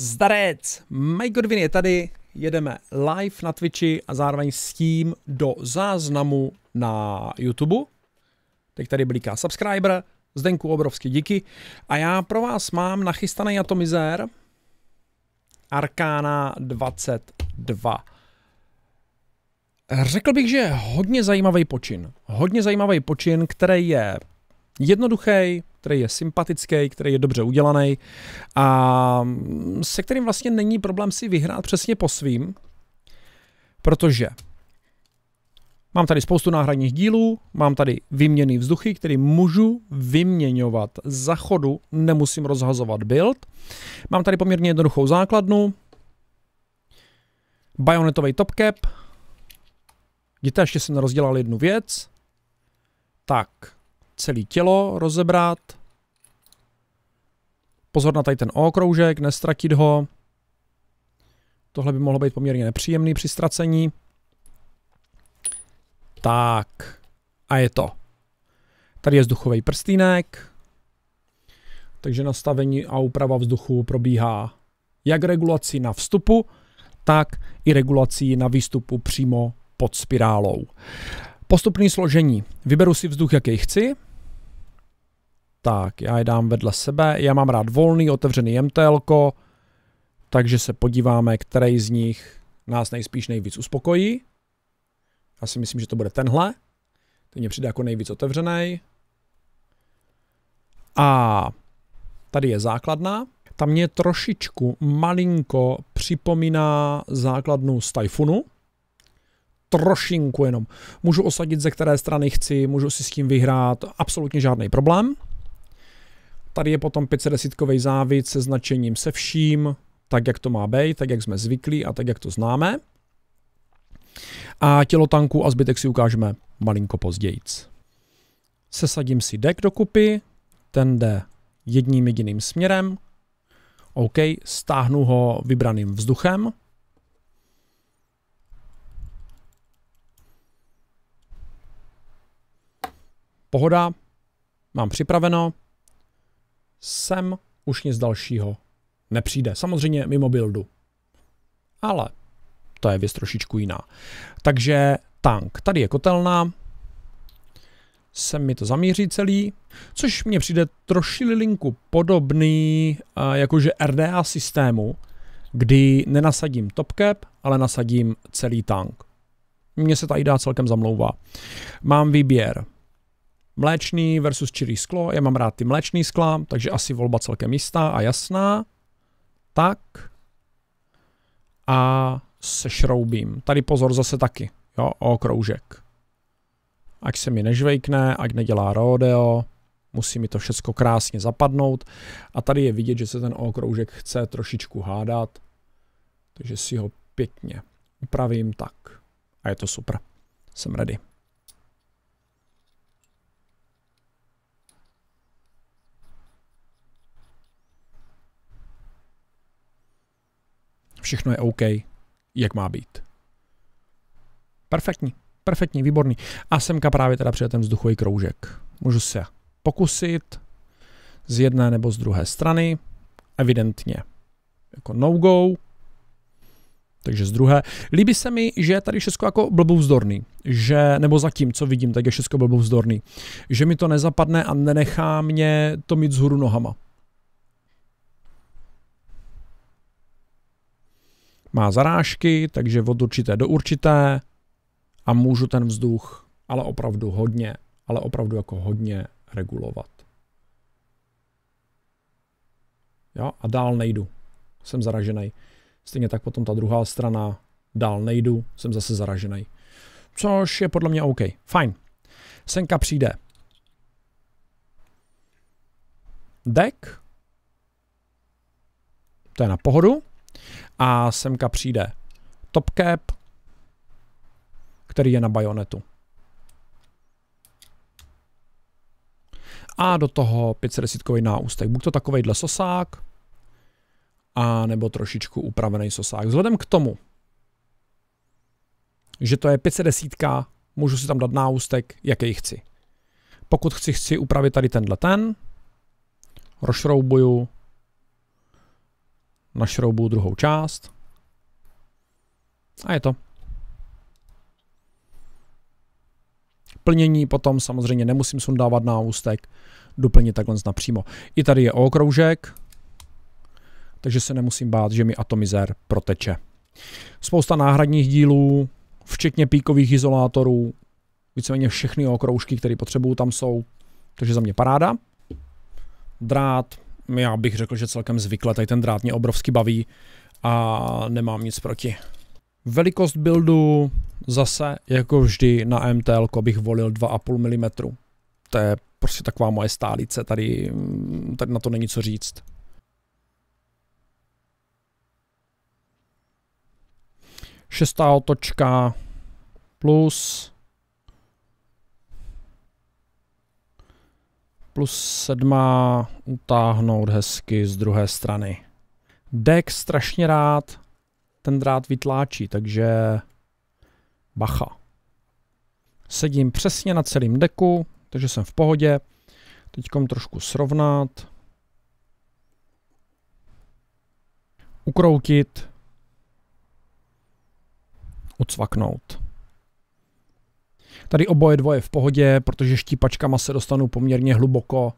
Zdarec, Mike Godwin je tady, jedeme live na Twitchi a zároveň s tím do záznamu na YouTube. Teď tady bliká subscriber, Zdenku obrovsky díky. A já pro vás mám nachystaný atomizér Arkana 22. Řekl bych, že je hodně zajímavý počin. Hodně zajímavý počin, který je jednoduchý, který je sympatický, který je dobře udělaný a se kterým vlastně není problém si vyhrát přesně po svým, protože Mám tady spoustu náhradních dílů, mám tady vyměny vzduchy, které můžu vyměňovat za chodu, nemusím rozhazovat build. Mám tady poměrně jednoduchou základnu, bajonetový cap, vidíte, ještě jsem rozdělal jednu věc, tak, celé tělo rozebrat. Pozor na tady ten okroužek, nestratit ho. Tohle by mohlo být poměrně nepříjemný při ztracení. Tak. A je to. Tady je vzduchový prstínek. Takže nastavení a úprava vzduchu probíhá jak regulací na vstupu, tak i regulací na výstupu přímo pod spirálou. Postupný složení. Vyberu si vzduch, jaký chci, tak, já je dám vedle sebe. Já mám rád volný, otevřený MTL, takže se podíváme, který z nich nás nejspíš nejvíc uspokojí. Já si myslím, že to bude tenhle. Ten mě přijde jako nejvíc otevřený. A tady je základna. Ta mě trošičku malinko připomíná základnu z Typhoonu. Trošinku jenom. Můžu osadit, ze které strany chci, můžu si s tím vyhrát, absolutně žádný problém. Tady je potom 510 závit se značením se vším, tak jak to má být, tak jak jsme zvyklí a tak jak to známe. A tělo tanku a zbytek si ukážeme malinko později. Sesadím si dek do kupy, ten jde jedním jediným směrem. OK, stáhnu ho vybraným vzduchem. Pohoda, mám připraveno sem už nic dalšího nepřijde. Samozřejmě mimo buildu. Ale to je věc trošičku jiná. Takže tank. Tady je kotelna. Sem mi to zamíří celý, což mně přijde trošilinku podobný eh, jakože RDA systému, kdy nenasadím cap, ale nasadím celý tank. Mně se tady dá celkem zamlouvá. Mám výběr Mléčný versus čirý sklo. Já mám rád ty mléčný skla, takže asi volba celkem jistá a jasná. Tak. A se šroubím. Tady pozor zase taky. Jo, o kroužek. Ať se mi nežvejkne, ať nedělá rodeo. Musí mi to všechno krásně zapadnout. A tady je vidět, že se ten okroužek chce trošičku hádat. Takže si ho pěkně upravím tak. A je to super. Jsem ready. všechno je OK, jak má být. Perfektní, perfektní, výborný. A semka právě teda přijde ten vzduchový kroužek. Můžu se pokusit z jedné nebo z druhé strany, evidentně jako no-go, takže z druhé. Líbí se mi, že je tady všechno jako blbouzdorný. Že, nebo zatím, co vidím, tak je všechno blbouzdorný. Že mi to nezapadne a nenechá mě to mít z hůru nohama. má zarážky, takže od určité do určité a můžu ten vzduch ale opravdu hodně, ale opravdu jako hodně regulovat. Jo, a dál nejdu. Jsem zaražený. Stejně tak potom ta druhá strana, dál nejdu, jsem zase zaražený. Což je podle mě OK. Fajn. Senka přijde. Deck. To je na pohodu. A semka přijde Cap, který je na bajonetu. A do toho 510 náustek. Buď to takovejhle sosák, a nebo trošičku upravený sosák. Vzhledem k tomu, že to je 510, můžu si tam dát náústek, jaký chci. Pokud chci, chci upravit tady tenhle ten, rozšroubuju našroubu druhou část a je to. Plnění potom samozřejmě nemusím sundávat na ústek, doplnit takhle napřímo. I tady je okroužek, takže se nemusím bát, že mi atomizér proteče. Spousta náhradních dílů, včetně píkových izolátorů, víceméně všechny okroužky, které potřebuju, tam jsou. Takže za mě paráda. Drát, já bych řekl, že celkem zvykle, tady ten drát mě obrovsky baví a nemám nic proti. Velikost buildu zase, jako vždy na MTL bych volil 2,5 mm. To je prostě taková moje stálice, tady, mm, tady na to není co říct. Šestá otočka plus plus 7 utáhnout hezky z druhé strany. Deck strašně rád ten drát vytláčí, takže bacha. Sedím přesně na celém deku, takže jsem v pohodě. Teď trošku srovnat. Ukroutit. Ucvaknout. Tady oboje dvoje v pohodě, protože štípačkama se dostanu poměrně hluboko.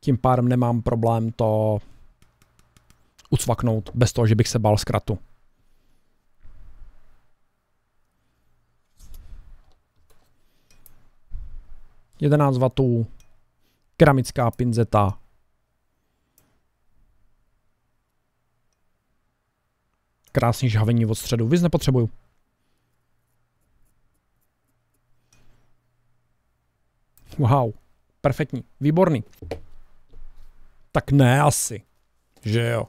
Tím pádem nemám problém to ucvaknout bez toho, že bych se bál zkratu. Jedenáct vatů, keramická pinzeta, krásný žhavení od středu. Viz nepotřebuju. Wow, perfektní, výborný. Tak ne asi, že jo.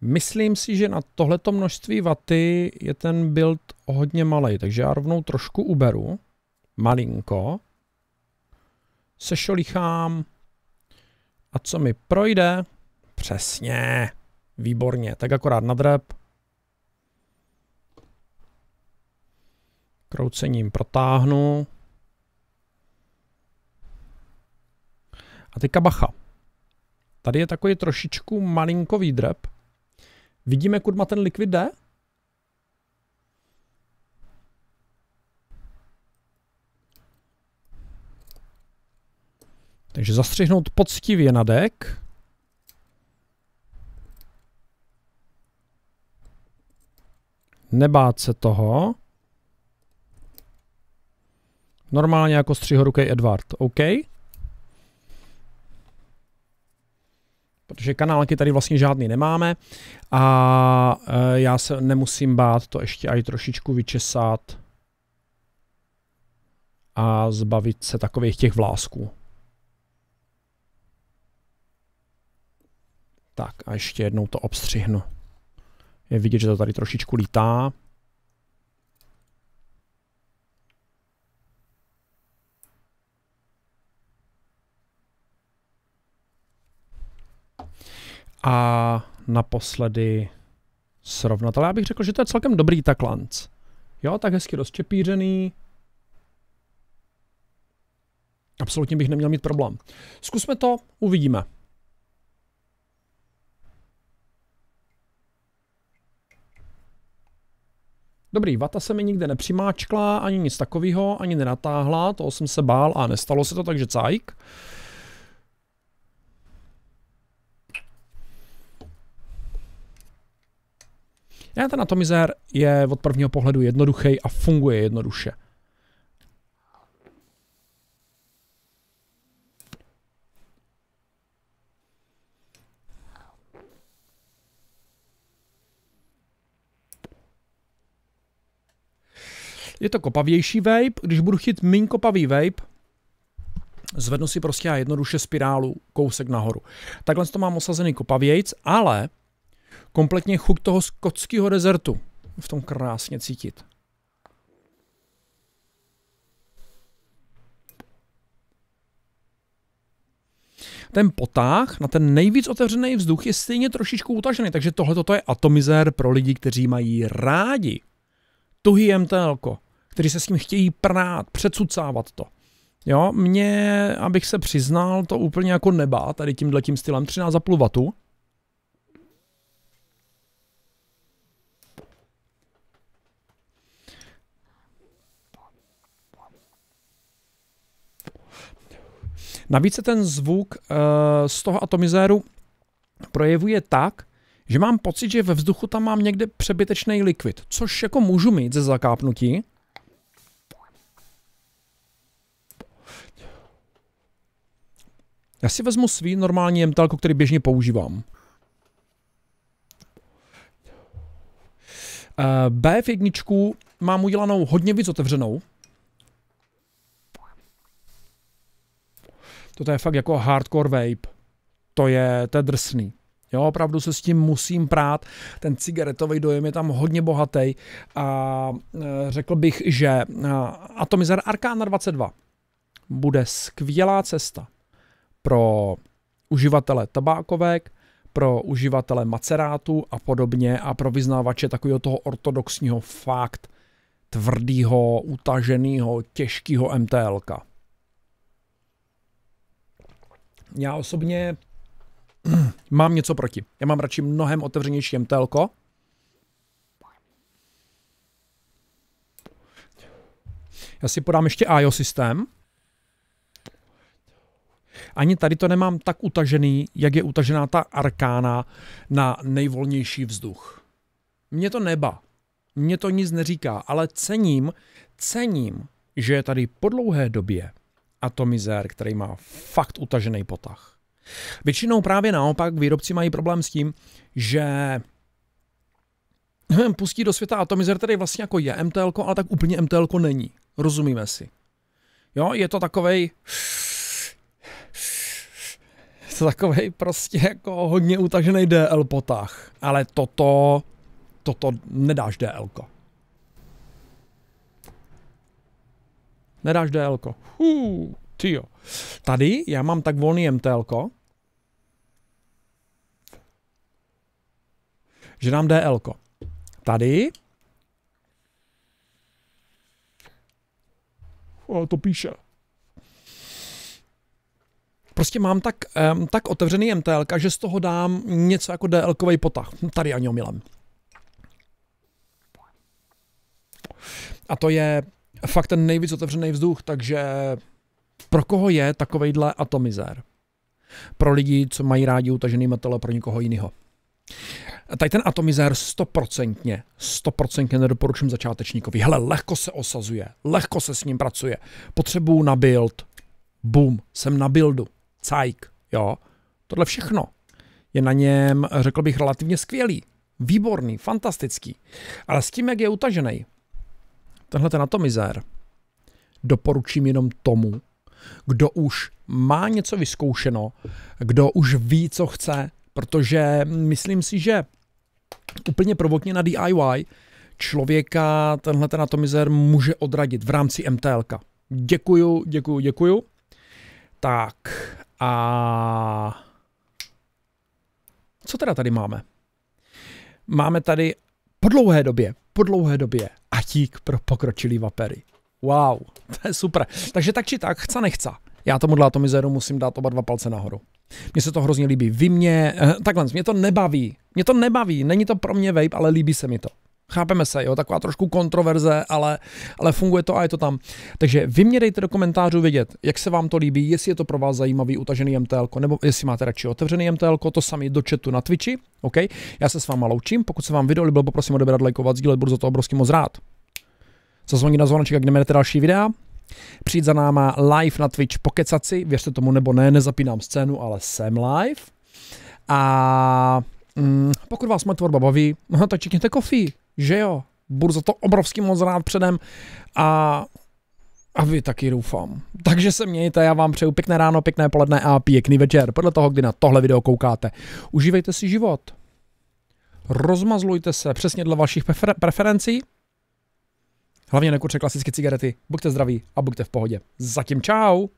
Myslím si, že na tohleto množství vaty je ten build hodně malý, takže já rovnou trošku uberu, malinko, sešolichám a co mi projde, přesně, výborně, tak akorát nadrep, kroucením protáhnu, A teďka bacha. Tady je takový trošičku malinkový drep. Vidíme, kud má ten likvid jde? Takže zastřihnout poctivě na dek. Nebát se toho. Normálně jako střihorukej Edward. OK. protože kanálky tady vlastně žádný nemáme a eh, já se nemusím bát to ještě aj trošičku vyčesat a zbavit se takových těch vlásků. Tak a ještě jednou to obstřihnu. Je vidět, že to tady trošičku lítá. a naposledy srovnat. Ale já bych řekl, že to je celkem dobrý taklanc. Jo, tak hezky rozčepířený. Absolutně bych neměl mít problém. Zkusme to, uvidíme. Dobrý, vata se mi nikde nepřimáčkla, ani nic takového, ani nenatáhla, toho jsem se bál a nestalo se to, takže cajk. Já ten atomizér je od prvního pohledu jednoduchý a funguje jednoduše. Je to kopavější vape, když budu chtít míň kopavý vape, zvednu si prostě a jednoduše spirálu kousek nahoru. Takhle to mám osazený kopavějc, ale kompletně chuť toho skotského rezertu v tom krásně cítit. Ten potáh na ten nejvíc otevřený vzduch je stejně trošičku utažený, takže tohle toto je atomizér pro lidi, kteří mají rádi tuhý MTLko, kteří se s tím chtějí prát, přecucávat to. Jo, mě, abych se přiznal, to úplně jako nebá tady tímhle tím stylem 13,5 W. Navíc se ten zvuk eh, z toho atomizéru projevuje tak, že mám pocit, že ve vzduchu tam mám někde přebytečný likvid, což jako můžu mít ze zakápnutí. Já si vezmu svý normální jemtelko, který běžně používám. Eh, B v jedničku mám udělanou hodně víc otevřenou, to je fakt jako hardcore vape. To je, to je drsný. Jo, opravdu se s tím musím prát. Ten cigaretový dojem je tam hodně bohatý a e, řekl bych, že e, Atomizer Arcana 22 bude skvělá cesta pro uživatele tabákovek, pro uživatele macerátu a podobně a pro vyznávače takového toho ortodoxního fakt tvrdýho, utaženého, těžkého MTLka já osobně mám něco proti. Já mám radši mnohem otevřenější MTLko. Já si podám ještě IO systém. Ani tady to nemám tak utažený, jak je utažená ta arkána na nejvolnější vzduch. Mně to neba. Mně to nic neříká, ale cením, cením, že je tady po dlouhé době atomizér, který má fakt utažený potah. Většinou právě naopak výrobci mají problém s tím, že pustí do světa atomizer, který vlastně jako je MTL, ale tak úplně MTL není. Rozumíme si. Jo, je to takovej to takovej prostě jako hodně utažený DL potah. Ale toto, toto nedáš DL. -ko. nedáš DLko. Hů, Tady já mám tak volný MTL, že dám DLko. Tady o, to píše. Prostě mám tak, um, tak otevřený MTL, že z toho dám něco jako dl potah. Hm, tady ani omylem. A to je fakt ten nejvíc otevřený vzduch, takže pro koho je takovejhle atomizér? Pro lidi, co mají rádi utažený metal a pro někoho jiného. Tady ten atomizér stoprocentně, stoprocentně nedoporučím začátečníkovi. Hele, lehko se osazuje, lehko se s ním pracuje. Potřebuju na build. Boom, jsem na buildu. Cajk, jo. Tohle všechno je na něm, řekl bych, relativně skvělý. Výborný, fantastický. Ale s tím, jak je utažený, Tenhle ten atomizér doporučím jenom tomu, kdo už má něco vyzkoušeno, kdo už ví, co chce, protože myslím si, že úplně provokně na DIY člověka tenhle ten atomizér může odradit v rámci MTLK. Děkuju, děkuju, děkuju. Tak a co teda tady máme? Máme tady po dlouhé době, po dlouhé době atík pro pokročilý vapery. Wow, to je super. Takže tak či tak, chce nechce. Já tomu Atomizeru musím dát oba dva palce nahoru. Mně se to hrozně líbí. Vy mě, eh, takhle, mě to nebaví. Mě to nebaví, není to pro mě vape, ale líbí se mi to. Chápeme se, jo, taková trošku kontroverze, ale, ale funguje to a je to tam. Takže vy mě dejte do komentářů vědět, jak se vám to líbí, jestli je to pro vás zajímavý utažený MTL, nebo jestli máte radši otevřený MTL, to sami do chatu na Twitchi, OK? Já se s váma loučím, pokud se vám video líbilo, poprosím odebrat, lajkovat, sdílet, budu za to obrovský moc rád. Zazvoní na zvoneček, jak jdete další videa. Přijít za náma live na Twitch, pokecat si, věřte tomu nebo ne, nezapínám scénu, ale jsem live. A mm, pokud vás moje tvorba baví, no, tak čekněte kofí že jo, budu za to obrovský moc rád předem a, a vy taky doufám. Takže se mějte, já vám přeju pěkné ráno, pěkné poledne a pěkný večer, podle toho, kdy na tohle video koukáte. Užívejte si život. Rozmazlujte se přesně dle vašich prefer- preferencí. Hlavně nekuře klasické cigarety. Buďte zdraví a buďte v pohodě. Zatím čau!